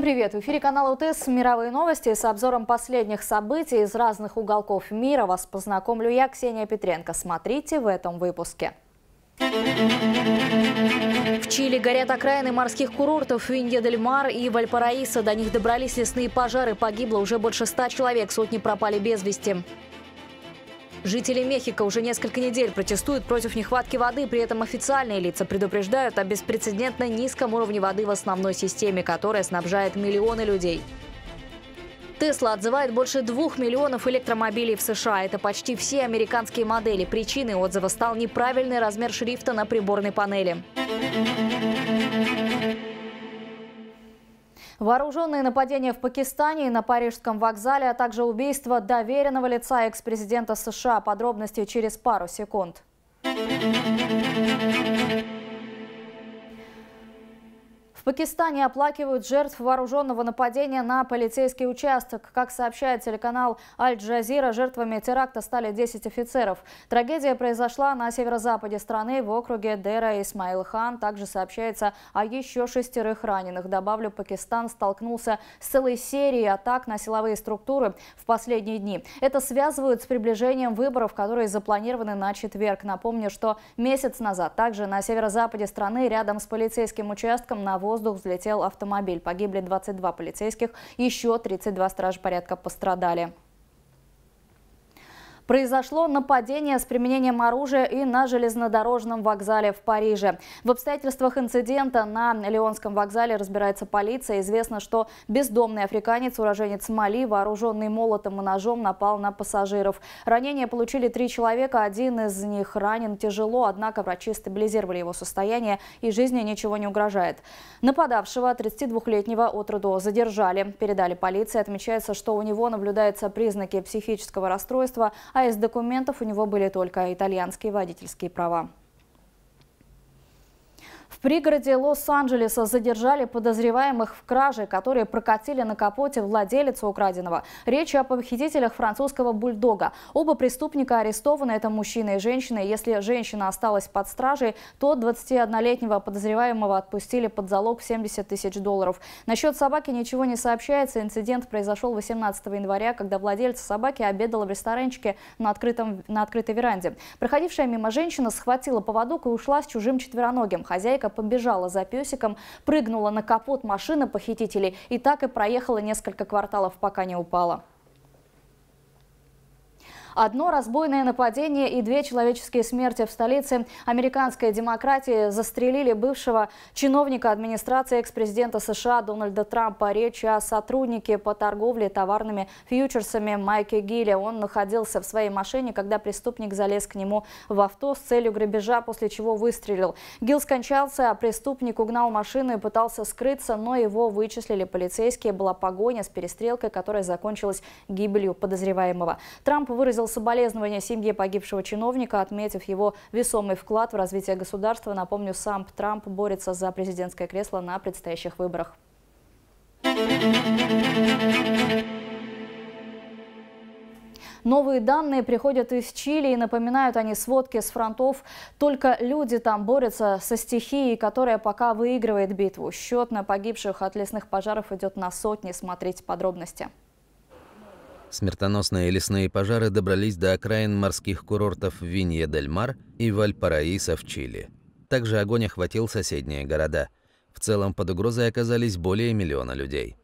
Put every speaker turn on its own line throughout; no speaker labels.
Всем привет! В эфире канала УТС «Мировые новости» с обзором последних событий из разных уголков мира. Вас познакомлю я, Ксения Петренко. Смотрите в этом выпуске. В Чили горят окраины морских курортов винья и Вальпараиса. До них добрались лесные пожары. Погибло уже больше ста человек, сотни пропали без вести. Жители Мехико уже несколько недель протестуют против нехватки воды, при этом официальные лица предупреждают о беспрецедентно низком уровне воды в основной системе, которая снабжает миллионы людей. Тесла отзывает больше двух миллионов электромобилей в США. Это почти все американские модели. Причиной отзыва стал неправильный размер шрифта на приборной панели. Вооруженные нападения в Пакистане и на Парижском вокзале, а также убийство доверенного лица экс-президента США. Подробности через пару секунд. В Пакистане оплакивают жертв вооруженного нападения на полицейский участок. Как сообщает телеканал Аль-Джазира, жертвами теракта стали 10 офицеров. Трагедия произошла на северо-западе страны в округе Дера Исмаил Хан. Также сообщается о еще шестерых раненых. Добавлю, Пакистан столкнулся с целой серией атак на силовые структуры в последние дни. Это связывают с приближением выборов, которые запланированы на четверг. Напомню, что месяц назад также на северо-западе страны рядом с полицейским участком на воздух взлетел автомобиль. Погибли 22 полицейских, еще 32 стражи порядка пострадали произошло нападение с применением оружия и на железнодорожном вокзале в Париже. В обстоятельствах инцидента на Леонском вокзале разбирается полиция. Известно, что бездомный африканец, уроженец Мали, вооруженный молотом и ножом, напал на пассажиров. Ранения получили три человека, один из них ранен тяжело, однако врачи стабилизировали его состояние и жизни ничего не угрожает. Нападавшего, 32-летнего от задержали. Передали полиции. Отмечается, что у него наблюдаются признаки психического расстройства, а а из документов у него были только итальянские водительские права пригороде Лос-Анджелеса задержали подозреваемых в краже, которые прокатили на капоте владелицу украденного. Речь о похитителях французского бульдога. Оба преступника арестованы, это мужчина и женщина. Если женщина осталась под стражей, то 21-летнего подозреваемого отпустили под залог в 70 тысяч долларов. Насчет собаки ничего не сообщается. Инцидент произошел 18 января, когда владельца собаки обедала в ресторанчике на, открытом, на открытой веранде. Проходившая мимо женщина схватила поводок и ушла с чужим четвероногим. Хозяйка побежала за песиком, прыгнула на капот машины похитителей и так и проехала несколько кварталов, пока не упала. Одно разбойное нападение и две человеческие смерти в столице американской демократии застрелили бывшего чиновника администрации экс-президента США Дональда Трампа. Речь о сотруднике по торговле товарными фьючерсами Майке Гилле. Он находился в своей машине, когда преступник залез к нему в авто с целью грабежа, после чего выстрелил. Гил скончался, а преступник угнал машину и пытался скрыться, но его вычислили полицейские. Была погоня с перестрелкой, которая закончилась гибелью подозреваемого. Трамп выразил выразил соболезнования семье погибшего чиновника, отметив его весомый вклад в развитие государства. Напомню, сам Трамп борется за президентское кресло на предстоящих выборах. Новые данные приходят из Чили и напоминают они сводки с фронтов. Только люди там борются со стихией, которая пока выигрывает битву. Счет на погибших от лесных пожаров идет на сотни. Смотрите подробности.
Смертоносные лесные пожары добрались до окраин морских курортов Винья-дель-Мар и Вальпараиса в Чили. Также огонь охватил соседние города. В целом под угрозой оказались более миллиона людей.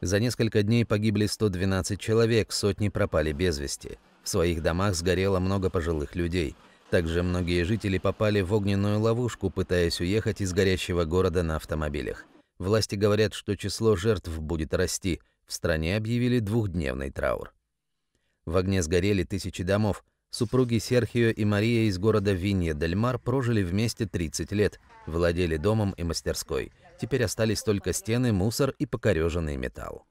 За несколько дней погибли 112 человек, сотни пропали без вести. В своих домах сгорело много пожилых людей. Также многие жители попали в огненную ловушку, пытаясь уехать из горящего города на автомобилях. Власти говорят, что число жертв будет расти, в стране объявили двухдневный траур. В огне сгорели тысячи домов. Супруги Серхио и Мария из города Винья-дель-Мар прожили вместе 30 лет, владели домом и мастерской. Теперь остались только стены, мусор и покореженный металл.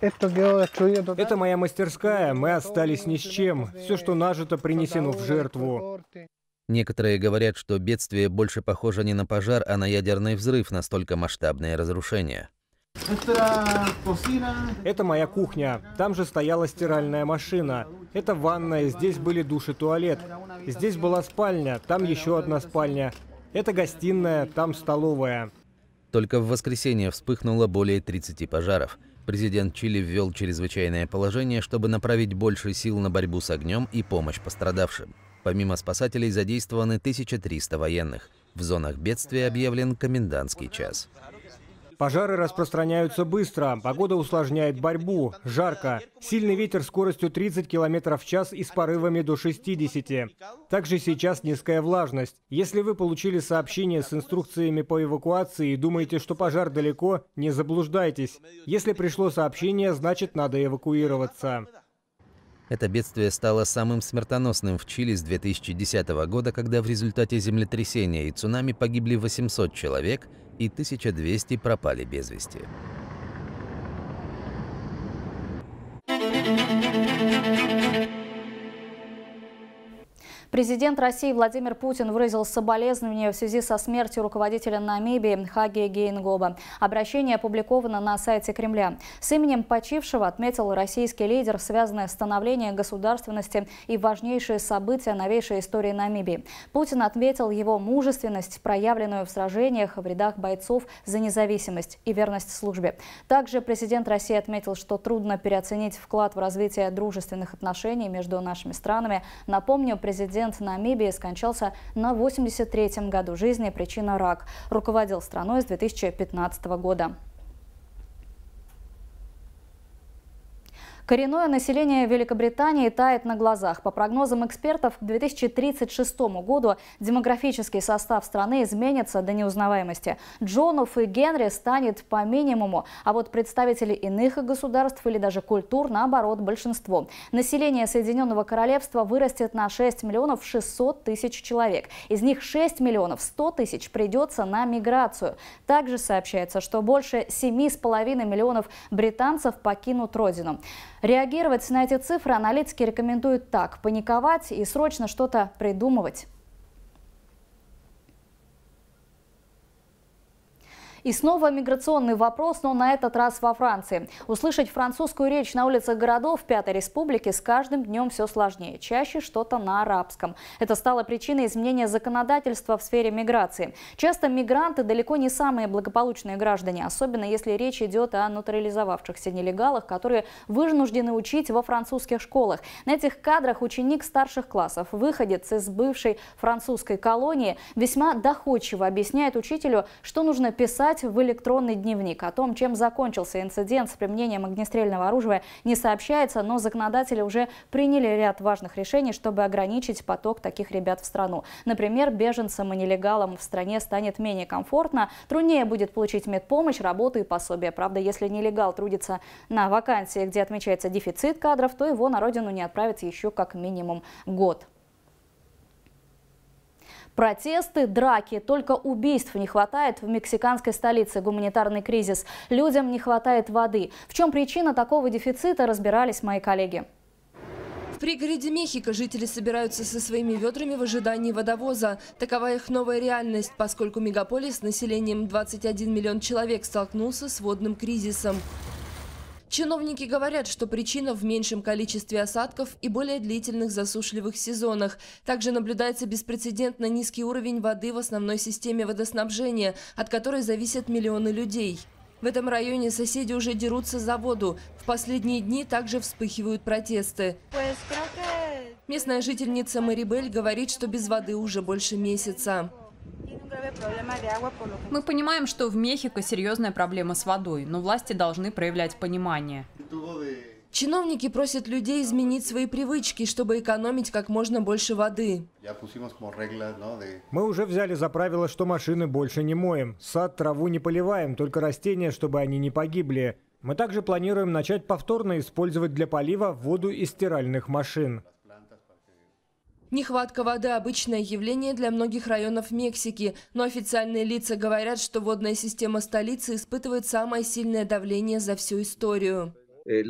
Это моя мастерская, мы остались ни с чем. Все, что нажито, принесено в жертву.
Некоторые говорят, что бедствие больше похоже не на пожар, а на ядерный взрыв, настолько масштабное разрушение.
Это моя кухня. Там же стояла стиральная машина. Это ванная, здесь были душ и туалет. Здесь была спальня, там еще одна спальня. Это гостиная, там столовая.
Только в воскресенье вспыхнуло более 30 пожаров. Президент Чили ввел чрезвычайное положение, чтобы направить больше сил на борьбу с огнем и помощь пострадавшим. Помимо спасателей задействованы 1300 военных. В зонах бедствия объявлен комендантский час.
Пожары распространяются быстро, погода усложняет борьбу, жарко. Сильный ветер скоростью 30 км в час и с порывами до 60. Также сейчас низкая влажность. Если вы получили сообщение с инструкциями по эвакуации и думаете, что пожар далеко, не заблуждайтесь. Если пришло сообщение, значит надо эвакуироваться.
Это бедствие стало самым смертоносным в Чили с 2010 года, когда в результате землетрясения и цунами погибли 800 человек и 1200 пропали без вести.
Президент России Владимир Путин выразил соболезнования в связи со смертью руководителя Намибии Хаги Гейнгоба. Обращение опубликовано на сайте Кремля. С именем почившего отметил российский лидер, связанное становление государственности и важнейшие события новейшей истории Намибии. Путин отметил его мужественность, проявленную в сражениях в рядах бойцов за независимость и верность службе. Также президент России отметил, что трудно переоценить вклад в развитие дружественных отношений между нашими странами. Напомню, президент президент Намибии скончался на 83-м году жизни, причина – рак. Руководил страной с 2015 года. Коренное население Великобритании тает на глазах. По прогнозам экспертов, к 2036 году демографический состав страны изменится до неузнаваемости. Джонов и Генри станет по минимуму, а вот представители иных государств или даже культур, наоборот, большинство. Население Соединенного Королевства вырастет на 6 миллионов 600 тысяч человек. Из них 6 миллионов 100 тысяч придется на миграцию. Также сообщается, что больше 7,5 миллионов британцев покинут родину. Реагировать на эти цифры аналитики рекомендуют так – паниковать и срочно что-то придумывать. И снова миграционный вопрос, но на этот раз во Франции. Услышать французскую речь на улицах городов Пятой Республики с каждым днем все сложнее. Чаще что-то на арабском. Это стало причиной изменения законодательства в сфере миграции. Часто мигранты далеко не самые благополучные граждане, особенно если речь идет о натурализовавшихся нелегалах, которые вынуждены учить во французских школах. На этих кадрах ученик старших классов, выходец из бывшей французской колонии, весьма доходчиво объясняет учителю, что нужно писать записать в электронный дневник. О том, чем закончился инцидент с применением огнестрельного оружия, не сообщается, но законодатели уже приняли ряд важных решений, чтобы ограничить поток таких ребят в страну. Например, беженцам и нелегалам в стране станет менее комфортно, труднее будет получить медпомощь, работу и пособие. Правда, если нелегал трудится на вакансии, где отмечается дефицит кадров, то его на родину не отправят еще как минимум год. Протесты, драки, только убийств не хватает в мексиканской столице. Гуманитарный кризис. Людям не хватает воды. В чем причина такого дефицита, разбирались мои коллеги.
В пригороде Мехико жители собираются со своими ведрами в ожидании водовоза. Такова их новая реальность, поскольку мегаполис с населением 21 миллион человек столкнулся с водным кризисом. Чиновники говорят, что причина в меньшем количестве осадков и более длительных засушливых сезонах. Также наблюдается беспрецедентно низкий уровень воды в основной системе водоснабжения, от которой зависят миллионы людей. В этом районе соседи уже дерутся за воду. В последние дни также вспыхивают протесты. Местная жительница Марибель говорит, что без воды уже больше месяца. Мы понимаем, что в Мехико серьезная проблема с водой, но власти должны проявлять понимание. Чиновники просят людей изменить свои привычки, чтобы экономить как можно больше воды.
Мы уже взяли за правило, что машины больше не моем. Сад, траву не поливаем, только растения, чтобы они не погибли. Мы также планируем начать повторно использовать для полива воду из стиральных машин.
Нехватка воды – обычное явление для многих районов Мексики, но официальные лица говорят, что водная система столицы испытывает самое сильное давление за всю историю.
Э,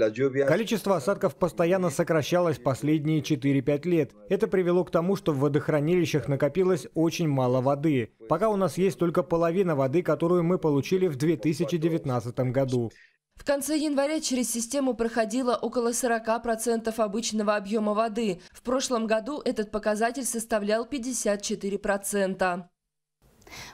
Количество осадков постоянно сокращалось последние 4-5 лет. Это привело к тому, что в водохранилищах накопилось очень мало воды. Пока у нас есть только половина воды, которую мы получили в 2019 году.
В конце января через систему проходило около 40% обычного объема воды. В прошлом году этот показатель составлял
54%.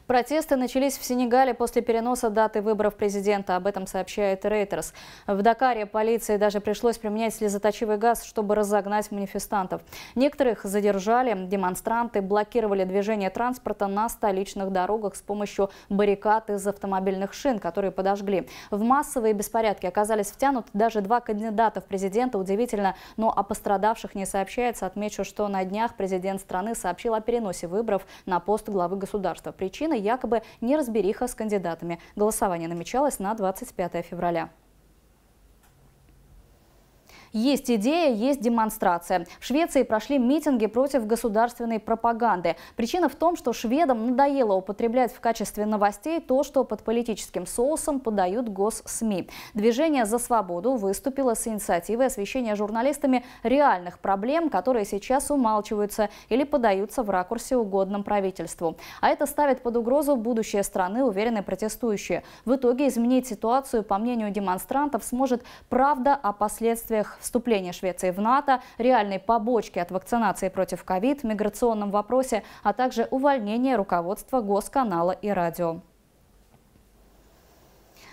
Протесты начались в Сенегале после переноса даты выборов президента. Об этом сообщает Рейтерс. В Дакаре полиции даже пришлось применять слезоточивый газ, чтобы разогнать манифестантов. Некоторых задержали. Демонстранты блокировали движение транспорта на столичных дорогах с помощью баррикад из автомобильных шин, которые подожгли. В массовые беспорядки оказались втянуты даже два кандидата в президента. Удивительно, но о пострадавших не сообщается. Отмечу, что на днях президент страны сообщил о переносе выборов на пост главы государства причиной якобы неразбериха с кандидатами. Голосование намечалось на 25 февраля. Есть идея, есть демонстрация. В Швеции прошли митинги против государственной пропаганды. Причина в том, что шведам надоело употреблять в качестве новостей то, что под политическим соусом подают госсми. Движение «За свободу» выступило с инициативой освещения журналистами реальных проблем, которые сейчас умалчиваются или подаются в ракурсе угодном правительству. А это ставит под угрозу будущее страны, уверены протестующие. В итоге изменить ситуацию, по мнению демонстрантов, сможет правда о последствиях вступление Швеции в НАТО, реальной побочки от вакцинации против ковид, миграционном вопросе, а также увольнение руководства Госканала и радио.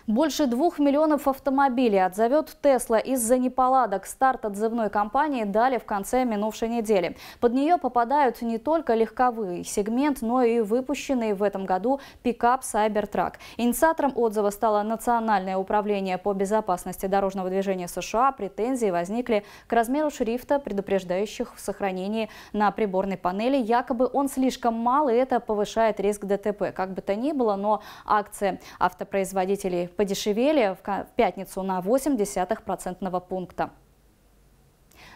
Больше двух миллионов автомобилей отзовет Тесла из-за неполадок. Старт отзывной кампании дали в конце минувшей недели. Под нее попадают не только легковые сегмент, но и выпущенный в этом году пикап Cybertruck. Инициатором отзыва стало Национальное управление по безопасности дорожного движения США. Претензии возникли к размеру шрифта, предупреждающих в сохранении на приборной панели. Якобы он слишком мал, и это повышает риск ДТП. Как бы то ни было, но акции автопроизводителей подешевели в пятницу на 0,8% пункта.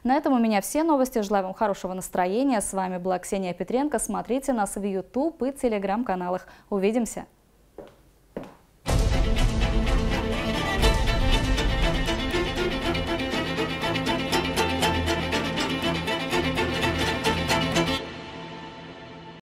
На этом у меня все новости. Желаю вам хорошего настроения. С вами была Ксения Петренко. Смотрите нас в YouTube и телеграм-каналах. Увидимся!